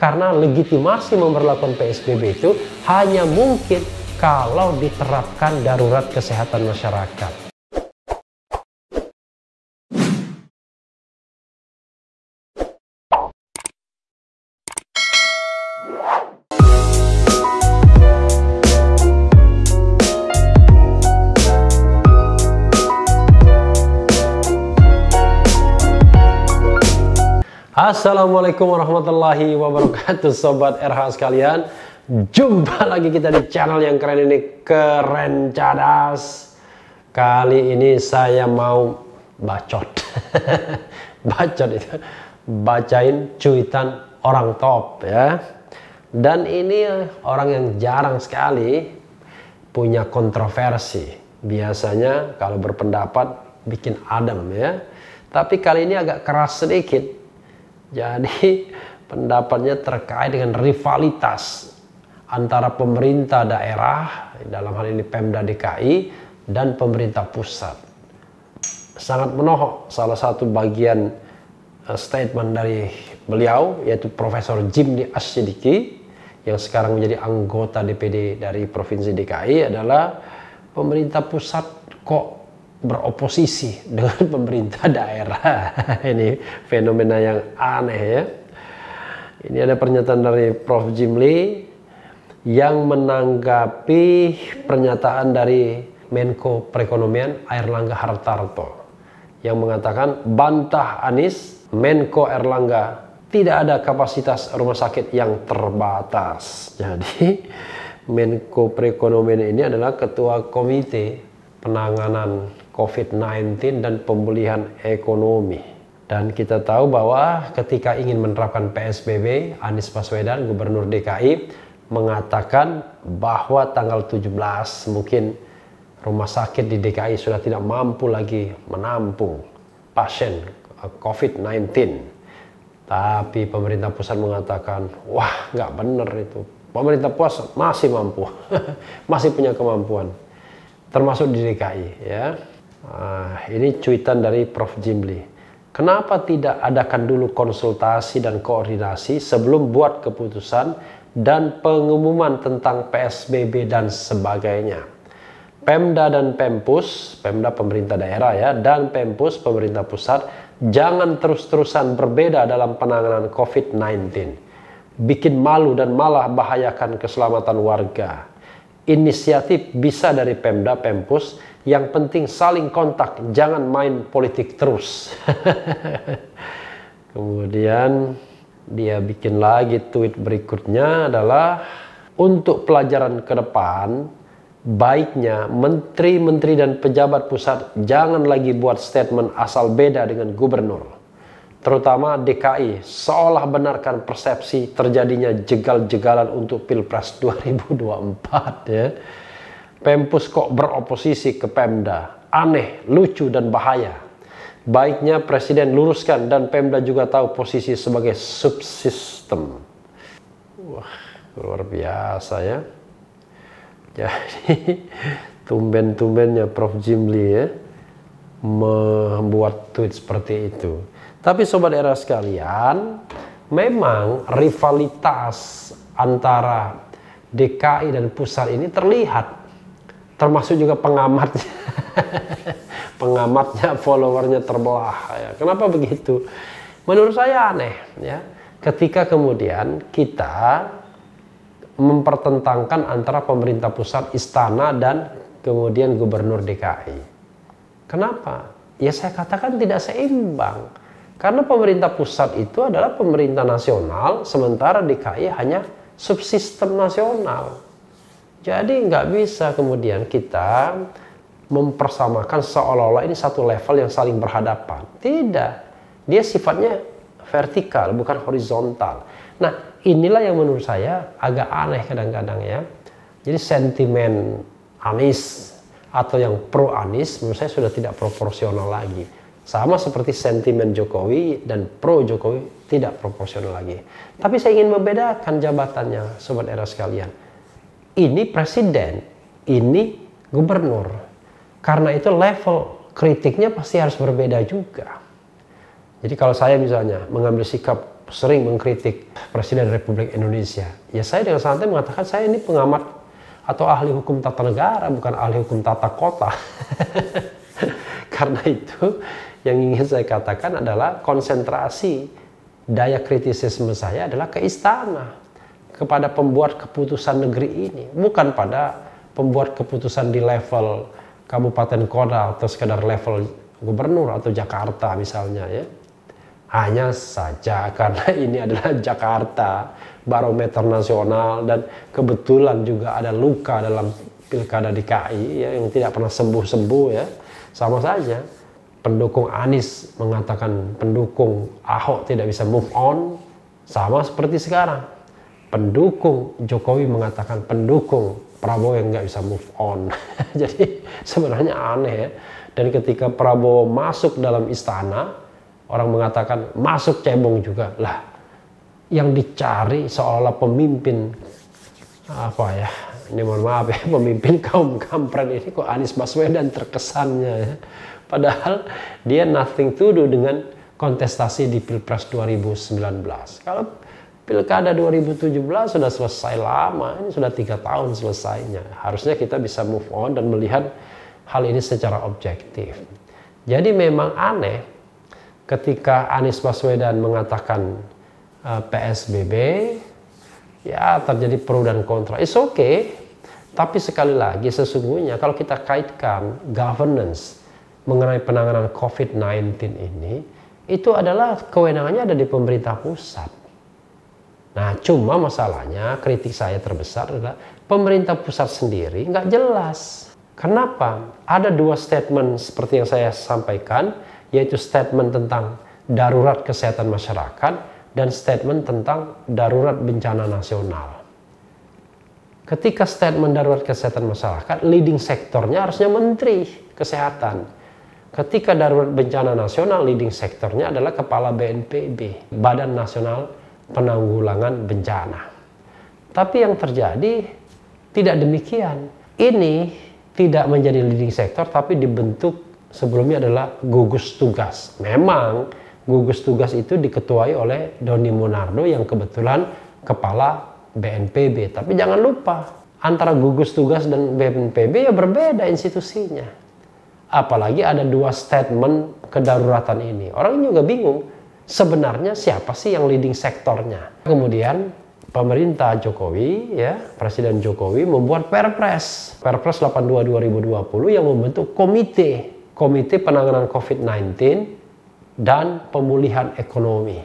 Karena legitimasi memperlakukan PSBB itu hanya mungkin kalau diterapkan darurat kesehatan masyarakat. Assalamualaikum warahmatullahi wabarakatuh Sobat RH sekalian Jumpa lagi kita di channel yang keren ini Keren Cadas Kali ini saya mau bacot Bacot itu Bacain cuitan orang top ya Dan ini orang yang jarang sekali Punya kontroversi Biasanya kalau berpendapat bikin adem ya tapi kali ini agak keras sedikit jadi pendapatnya terkait dengan rivalitas antara pemerintah daerah, dalam hal ini Pemda DKI, dan pemerintah pusat. Sangat menohok salah satu bagian eh, statement dari beliau, yaitu Profesor Jimli Asyidiki, yang sekarang menjadi anggota DPD dari Provinsi DKI adalah pemerintah pusat kok beroposisi dengan pemerintah daerah. Ini fenomena yang aneh ya. Ini ada pernyataan dari Prof. Jimli yang menanggapi pernyataan dari Menko Perekonomian Airlangga Hartarto yang mengatakan bantah Anies Menko Erlangga tidak ada kapasitas rumah sakit yang terbatas. Jadi Menko Perekonomian ini adalah ketua komite penanganan COVID-19 dan pemulihan ekonomi. Dan kita tahu bahwa ketika ingin menerapkan PSBB, Anies Baswedan, Gubernur DKI, mengatakan bahwa tanggal 17 mungkin rumah sakit di DKI sudah tidak mampu lagi menampung pasien eh, COVID-19. Tapi pemerintah pusat mengatakan, wah nggak benar itu. Pemerintah pusat masih mampu, masih punya kemampuan, termasuk di DKI ya. Uh, ini cuitan dari Prof. Jimli. Kenapa tidak adakan dulu konsultasi dan koordinasi sebelum buat keputusan dan pengumuman tentang PSBB dan sebagainya? Pemda dan Pempus, Pemda pemerintah daerah ya, dan Pempus pemerintah pusat jangan terus-terusan berbeda dalam penanganan COVID-19. Bikin malu dan malah bahayakan keselamatan warga. Inisiatif bisa dari Pemda Pempus yang penting saling kontak, jangan main politik terus. Kemudian dia bikin lagi tweet berikutnya adalah untuk pelajaran ke depan baiknya menteri-menteri dan pejabat pusat jangan lagi buat statement asal beda dengan gubernur. Terutama DKI seolah benarkan persepsi terjadinya jegal-jegalan untuk Pilpres 2024 ya. Pempus kok beroposisi ke Pemda. Aneh, lucu, dan bahaya. Baiknya Presiden luruskan dan Pemda juga tahu posisi sebagai subsistem. Wah, luar biasa ya. Jadi, tumben-tumbennya Prof. Jimli ya, membuat tweet seperti itu. Tapi Sobat Era sekalian, memang rivalitas antara DKI dan pusat ini terlihat termasuk juga pengamatnya pengamatnya followernya terbelah ya. kenapa begitu menurut saya aneh ya ketika kemudian kita mempertentangkan antara pemerintah pusat istana dan kemudian gubernur DKI kenapa ya saya katakan tidak seimbang karena pemerintah pusat itu adalah pemerintah nasional sementara DKI hanya subsistem nasional jadi nggak bisa kemudian kita mempersamakan seolah-olah ini satu level yang saling berhadapan. Tidak. Dia sifatnya vertikal, bukan horizontal. Nah, inilah yang menurut saya agak aneh kadang-kadang ya. Jadi sentimen Anis atau yang pro Anis menurut saya sudah tidak proporsional lagi. Sama seperti sentimen Jokowi dan pro Jokowi tidak proporsional lagi. Tapi saya ingin membedakan jabatannya, Sobat Era sekalian ini presiden, ini gubernur. Karena itu level kritiknya pasti harus berbeda juga. Jadi kalau saya misalnya mengambil sikap sering mengkritik Presiden Republik Indonesia, ya saya dengan santai mengatakan saya ini pengamat atau ahli hukum tata negara, bukan ahli hukum tata kota. Karena itu yang ingin saya katakan adalah konsentrasi daya kritisisme saya adalah ke istana kepada pembuat keputusan negeri ini, bukan pada pembuat keputusan di level kabupaten kota atau sekedar level gubernur atau Jakarta misalnya ya. Hanya saja karena ini adalah Jakarta, barometer nasional dan kebetulan juga ada luka dalam pilkada DKI ya, yang tidak pernah sembuh-sembuh ya. Sama saja pendukung Anies mengatakan pendukung Ahok tidak bisa move on sama seperti sekarang pendukung Jokowi mengatakan pendukung Prabowo yang nggak bisa move on. Jadi sebenarnya aneh ya. Dan ketika Prabowo masuk dalam istana, orang mengatakan masuk cebong juga. Lah, yang dicari seolah pemimpin apa ya? Ini mohon maaf ya, pemimpin kaum kampret ini kok Anies Baswedan terkesannya ya. Padahal dia nothing to do dengan kontestasi di Pilpres 2019. Kalau Pilkada 2017 sudah selesai lama, ini sudah tiga tahun selesainya. Harusnya kita bisa move on dan melihat hal ini secara objektif. Jadi memang aneh ketika Anies Baswedan mengatakan eh, PSBB, ya terjadi pro dan kontra. It's okay, tapi sekali lagi sesungguhnya kalau kita kaitkan governance mengenai penanganan COVID-19 ini, itu adalah kewenangannya ada di pemerintah pusat Nah, cuma masalahnya kritik saya terbesar adalah pemerintah pusat sendiri nggak jelas. Kenapa? Ada dua statement seperti yang saya sampaikan, yaitu statement tentang darurat kesehatan masyarakat dan statement tentang darurat bencana nasional. Ketika statement darurat kesehatan masyarakat, leading sektornya harusnya menteri kesehatan. Ketika darurat bencana nasional, leading sektornya adalah kepala BNPB, Badan Nasional penanggulangan bencana. Tapi yang terjadi tidak demikian. Ini tidak menjadi leading sektor tapi dibentuk sebelumnya adalah gugus tugas. Memang gugus tugas itu diketuai oleh Doni Monardo yang kebetulan kepala BNPB. Tapi jangan lupa antara gugus tugas dan BNPB ya berbeda institusinya. Apalagi ada dua statement kedaruratan ini. Orang juga bingung sebenarnya siapa sih yang leading sektornya. Kemudian pemerintah Jokowi ya Presiden Jokowi membuat Perpres Perpres 82 2020 yang membentuk komite komite penanganan COVID-19 dan pemulihan ekonomi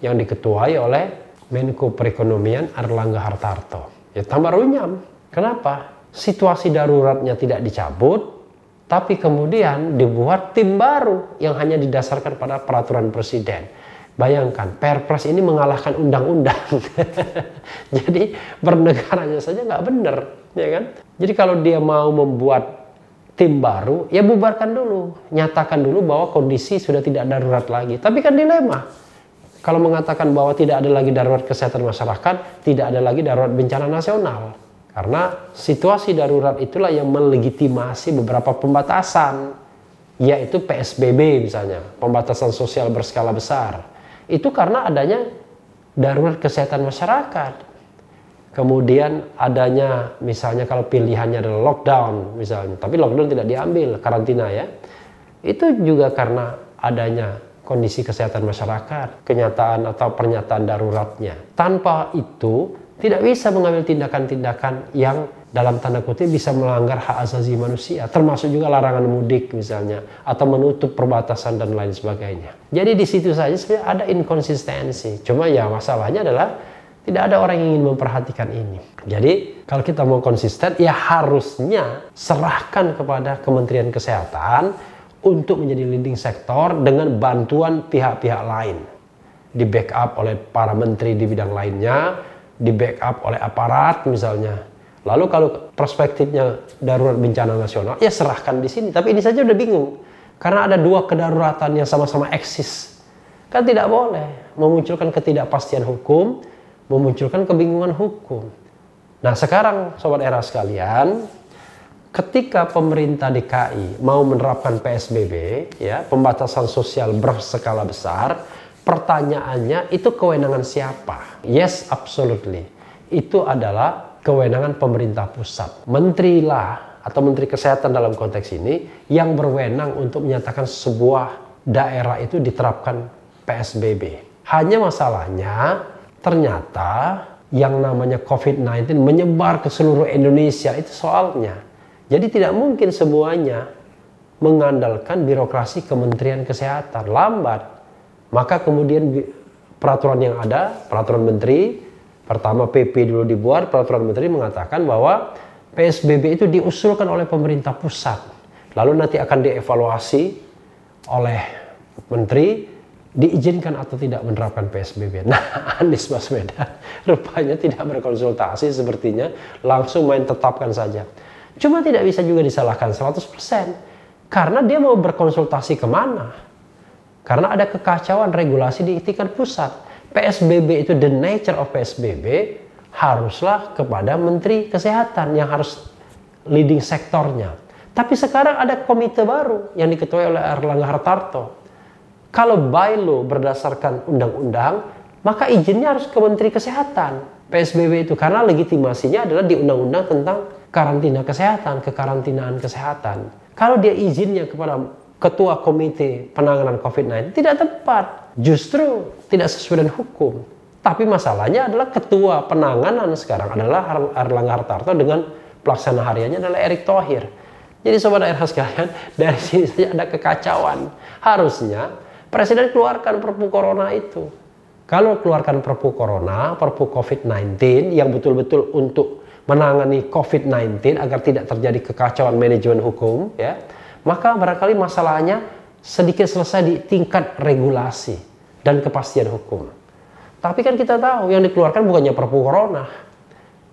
yang diketuai oleh Menko Perekonomian Erlangga Hartarto ya tambah runyam kenapa situasi daruratnya tidak dicabut tapi kemudian dibuat tim baru yang hanya didasarkan pada peraturan presiden Bayangkan, perpres ini mengalahkan undang-undang. Jadi bernegaranya saja nggak benar, ya kan? Jadi kalau dia mau membuat tim baru, ya bubarkan dulu, nyatakan dulu bahwa kondisi sudah tidak darurat lagi. Tapi kan dilema. Kalau mengatakan bahwa tidak ada lagi darurat kesehatan masyarakat, tidak ada lagi darurat bencana nasional. Karena situasi darurat itulah yang melegitimasi beberapa pembatasan, yaitu PSBB misalnya, pembatasan sosial berskala besar itu karena adanya darurat kesehatan masyarakat. Kemudian adanya misalnya kalau pilihannya adalah lockdown misalnya, tapi lockdown tidak diambil, karantina ya. Itu juga karena adanya kondisi kesehatan masyarakat, kenyataan atau pernyataan daruratnya. Tanpa itu tidak bisa mengambil tindakan-tindakan yang dalam tanda kutip bisa melanggar hak asasi manusia, termasuk juga larangan mudik misalnya, atau menutup perbatasan dan lain sebagainya. Jadi di situ saja sebenarnya ada inkonsistensi. Cuma ya masalahnya adalah tidak ada orang yang ingin memperhatikan ini. Jadi kalau kita mau konsisten, ya harusnya serahkan kepada Kementerian Kesehatan untuk menjadi leading sektor dengan bantuan pihak-pihak lain. Di backup oleh para menteri di bidang lainnya, di backup oleh aparat misalnya, Lalu kalau perspektifnya darurat bencana nasional, ya serahkan di sini. Tapi ini saja udah bingung. Karena ada dua kedaruratan yang sama-sama eksis. Kan tidak boleh memunculkan ketidakpastian hukum, memunculkan kebingungan hukum. Nah sekarang Sobat Era sekalian, ketika pemerintah DKI mau menerapkan PSBB, ya pembatasan sosial berskala besar, pertanyaannya itu kewenangan siapa? Yes, absolutely. Itu adalah kewenangan pemerintah pusat. Menterilah atau menteri kesehatan dalam konteks ini yang berwenang untuk menyatakan sebuah daerah itu diterapkan PSBB. Hanya masalahnya ternyata yang namanya COVID-19 menyebar ke seluruh Indonesia itu soalnya. Jadi tidak mungkin semuanya mengandalkan birokrasi Kementerian Kesehatan lambat. Maka kemudian peraturan yang ada, peraturan menteri Pertama PP dulu dibuat, peraturan menteri mengatakan bahwa PSBB itu diusulkan oleh pemerintah pusat. Lalu nanti akan dievaluasi oleh menteri diizinkan atau tidak menerapkan PSBB. Nah, Anies Baswedan rupanya tidak berkonsultasi sepertinya langsung main tetapkan saja. Cuma tidak bisa juga disalahkan 100% karena dia mau berkonsultasi kemana? Karena ada kekacauan regulasi di tingkat pusat PSBB itu the nature of PSBB haruslah kepada Menteri Kesehatan yang harus leading sektornya. Tapi sekarang ada komite baru yang diketuai oleh Erlangga Hartarto. Kalau bylaw berdasarkan undang-undang, maka izinnya harus ke Menteri Kesehatan. PSBB itu karena legitimasinya adalah di undang-undang tentang karantina kesehatan, kekarantinaan kesehatan. Kalau dia izinnya kepada ketua komite penanganan COVID-19 tidak tepat justru tidak sesuai dengan hukum. Tapi masalahnya adalah ketua penanganan sekarang adalah Erlangga Hartarto dengan pelaksana hariannya adalah Erick Thohir. Jadi sobat daerah sekalian, dari sini saja ada kekacauan. Harusnya presiden keluarkan perpu corona itu. Kalau keluarkan perpu corona, perpu COVID-19 yang betul-betul untuk menangani COVID-19 agar tidak terjadi kekacauan manajemen hukum, ya, maka barangkali masalahnya sedikit selesai di tingkat regulasi dan kepastian hukum. Tapi kan kita tahu yang dikeluarkan bukannya perpu corona,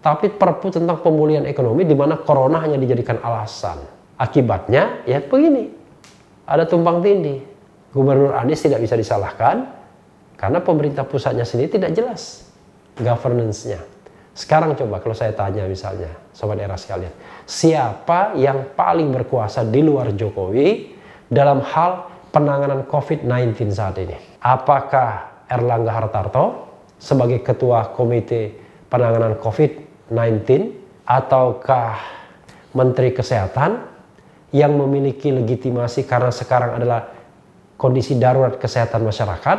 tapi perpu tentang pemulihan ekonomi di mana corona hanya dijadikan alasan. Akibatnya ya begini, ada tumpang tindih. Gubernur Anies tidak bisa disalahkan karena pemerintah pusatnya sendiri tidak jelas governance-nya. Sekarang coba kalau saya tanya misalnya, sobat era sekalian, siapa yang paling berkuasa di luar Jokowi dalam hal penanganan COVID-19 saat ini. Apakah Erlangga Hartarto sebagai Ketua Komite Penanganan COVID-19 ataukah Menteri Kesehatan yang memiliki legitimasi karena sekarang adalah kondisi darurat kesehatan masyarakat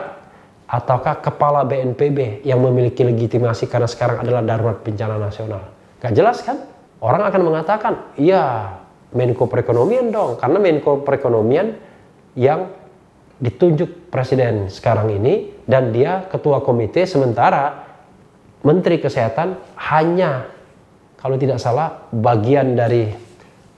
ataukah kepala BNPB yang memiliki legitimasi karena sekarang adalah darurat bencana nasional. Gak jelas kan? Orang akan mengatakan, iya Menko Perekonomian dong, karena Menko Perekonomian yang ditunjuk presiden sekarang ini dan dia ketua komite sementara Menteri Kesehatan hanya kalau tidak salah bagian dari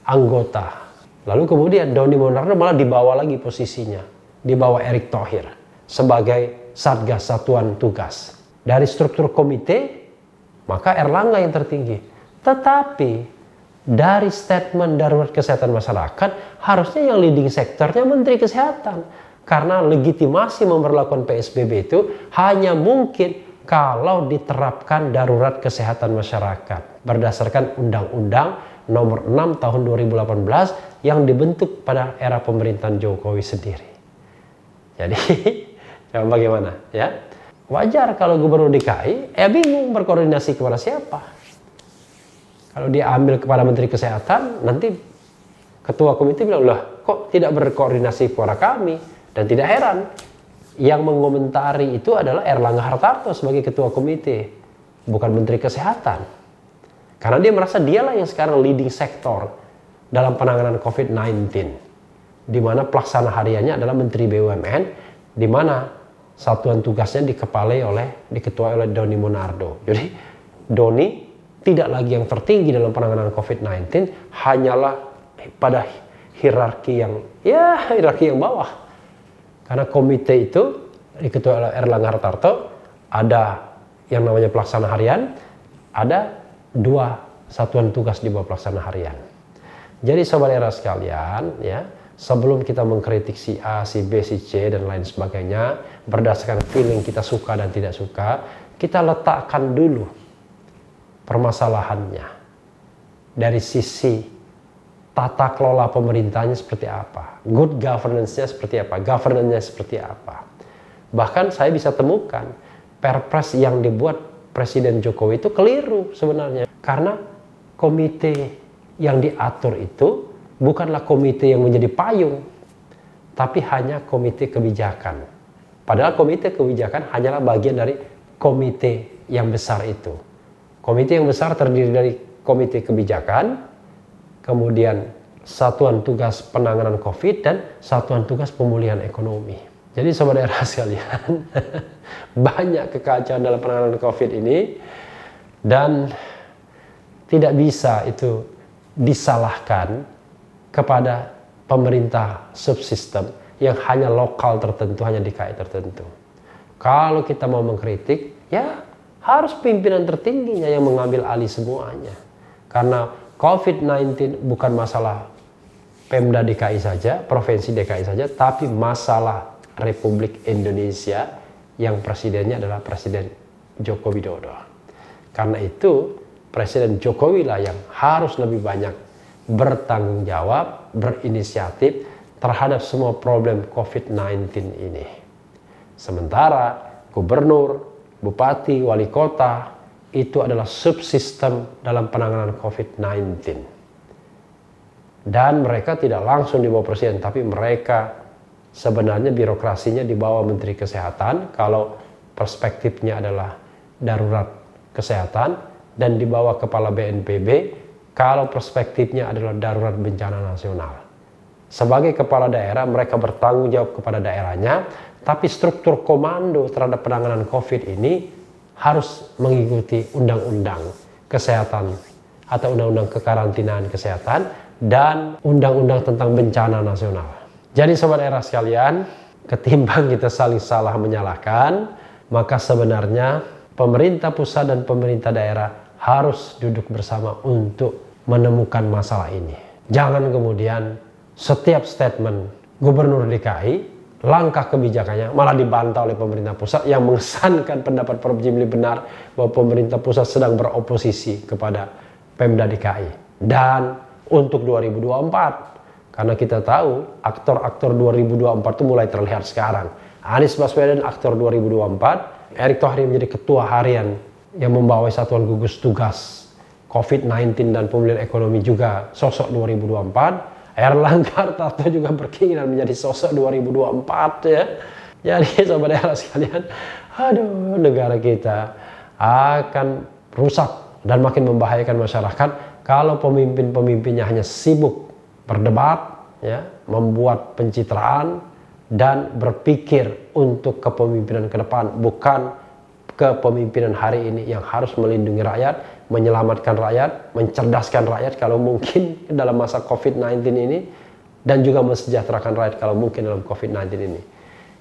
anggota. Lalu kemudian Doni Monardo malah dibawa lagi posisinya, dibawa Erick Thohir sebagai Satgas Satuan Tugas. Dari struktur komite, maka Erlangga yang tertinggi. Tetapi dari statement darurat kesehatan masyarakat harusnya yang leading sektornya Menteri Kesehatan karena legitimasi memperlakukan PSBB itu hanya mungkin kalau diterapkan darurat kesehatan masyarakat berdasarkan Undang-Undang Nomor 6 Tahun 2018 yang dibentuk pada era pemerintahan Jokowi sendiri. Jadi, ya bagaimana ya? Wajar kalau Gubernur DKI, eh bingung berkoordinasi kepada siapa kalau dia ambil kepada Menteri Kesehatan, nanti Ketua Komite bilang, lah kok tidak berkoordinasi kepada kami? Dan tidak heran, yang mengomentari itu adalah Erlangga Hartarto sebagai Ketua Komite, bukan Menteri Kesehatan. Karena dia merasa dialah yang sekarang leading sektor dalam penanganan COVID-19. Di mana pelaksana hariannya adalah Menteri BUMN, di mana satuan tugasnya dikepalai oleh diketuai oleh Doni Monardo. Jadi Doni tidak lagi yang tertinggi dalam penanganan COVID-19, hanyalah pada hierarki yang ya hierarki yang bawah. Karena komite itu diketuai oleh Erlangga Hartarto, ada yang namanya pelaksana harian, ada dua satuan tugas di bawah pelaksana harian. Jadi sobat era sekalian, ya, sebelum kita mengkritik si A, si B, si C dan lain sebagainya berdasarkan feeling kita suka dan tidak suka, kita letakkan dulu permasalahannya dari sisi tata kelola pemerintahnya seperti apa, good governance-nya seperti apa, governance-nya seperti apa. Bahkan saya bisa temukan perpres yang dibuat Presiden Jokowi itu keliru sebenarnya. Karena komite yang diatur itu bukanlah komite yang menjadi payung, tapi hanya komite kebijakan. Padahal komite kebijakan hanyalah bagian dari komite yang besar itu. Komite yang besar terdiri dari komite kebijakan, kemudian satuan tugas penanganan COVID dan satuan tugas pemulihan ekonomi. Jadi sobat daerah sekalian, banyak kekacauan dalam penanganan COVID ini dan tidak bisa itu disalahkan kepada pemerintah subsistem yang hanya lokal tertentu, hanya DKI tertentu. Kalau kita mau mengkritik, ya harus pimpinan tertingginya yang mengambil alih semuanya. Karena COVID-19 bukan masalah Pemda DKI saja, Provinsi DKI saja, tapi masalah Republik Indonesia yang presidennya adalah Presiden Joko Widodo. Karena itu, Presiden Jokowi lah yang harus lebih banyak bertanggung jawab, berinisiatif terhadap semua problem COVID-19 ini. Sementara gubernur, bupati, wali kota, itu adalah subsistem dalam penanganan COVID-19. Dan mereka tidak langsung di bawah presiden, tapi mereka sebenarnya birokrasinya di bawah menteri kesehatan kalau perspektifnya adalah darurat kesehatan dan di bawah kepala BNPB kalau perspektifnya adalah darurat bencana nasional. Sebagai kepala daerah, mereka bertanggung jawab kepada daerahnya, tapi struktur komando terhadap penanganan COVID ini harus mengikuti undang-undang kesehatan atau undang-undang kekarantinaan kesehatan dan undang-undang tentang bencana nasional. Jadi sobat era sekalian, ketimbang kita saling salah menyalahkan, maka sebenarnya pemerintah pusat dan pemerintah daerah harus duduk bersama untuk menemukan masalah ini. Jangan kemudian setiap statement gubernur DKI langkah kebijakannya malah dibantah oleh pemerintah pusat yang mengesankan pendapat Prof. Jimli benar bahwa pemerintah pusat sedang beroposisi kepada Pemda DKI dan untuk 2024 karena kita tahu aktor-aktor 2024 itu mulai terlihat sekarang Anies Baswedan aktor 2024 Erick Thohir menjadi ketua harian yang membawa satuan gugus tugas COVID-19 dan pemulihan ekonomi juga sosok 2024 Erlangga Hartarto juga berkeinginan menjadi sosok 2024 ya. Jadi sobat era sekalian, aduh negara kita akan rusak dan makin membahayakan masyarakat kalau pemimpin-pemimpinnya hanya sibuk berdebat, ya, membuat pencitraan dan berpikir untuk kepemimpinan ke depan, bukan kepemimpinan hari ini yang harus melindungi rakyat menyelamatkan rakyat, mencerdaskan rakyat kalau mungkin dalam masa COVID-19 ini dan juga mensejahterakan rakyat kalau mungkin dalam COVID-19 ini.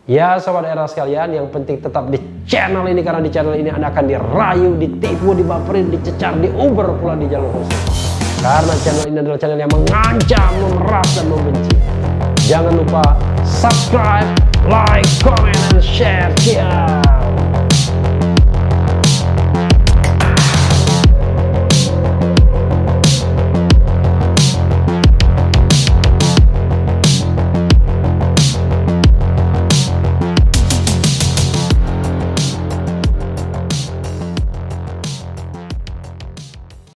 Ya sobat era sekalian, yang penting tetap di channel ini karena di channel ini Anda akan dirayu, ditipu, dibaperin, dicecar, diuber pula di jalur khusus. Karena channel ini adalah channel yang mengancam, memeras dan membenci. Jangan lupa subscribe, like, comment, and share. Ciao.